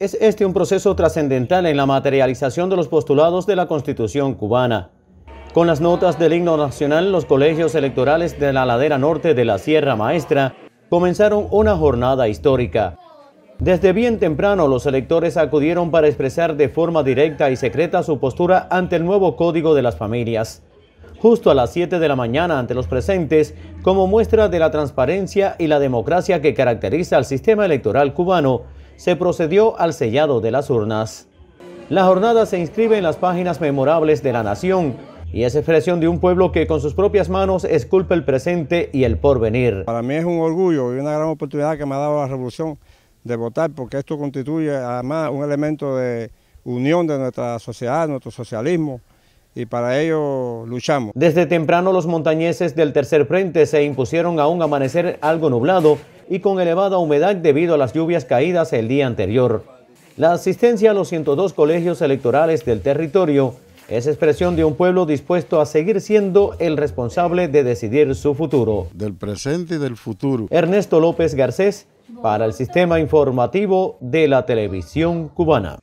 Es este un proceso trascendental en la materialización de los postulados de la Constitución cubana. Con las notas del himno nacional, los colegios electorales de la ladera norte de la Sierra Maestra comenzaron una jornada histórica. Desde bien temprano, los electores acudieron para expresar de forma directa y secreta su postura ante el nuevo Código de las Familias. Justo a las 7 de la mañana ante los presentes, como muestra de la transparencia y la democracia que caracteriza al sistema electoral cubano, se procedió al sellado de las urnas. La jornada se inscribe en las páginas memorables de la nación y es expresión de un pueblo que con sus propias manos esculpe el presente y el porvenir. Para mí es un orgullo y una gran oportunidad que me ha dado la revolución de votar porque esto constituye además un elemento de unión de nuestra sociedad, nuestro socialismo y para ello luchamos. Desde temprano los montañeses del tercer frente se impusieron a un amanecer algo nublado y con elevada humedad debido a las lluvias caídas el día anterior. La asistencia a los 102 colegios electorales del territorio es expresión de un pueblo dispuesto a seguir siendo el responsable de decidir su futuro. Del presente y del futuro. Ernesto López Garcés, para el Sistema Informativo de la Televisión Cubana.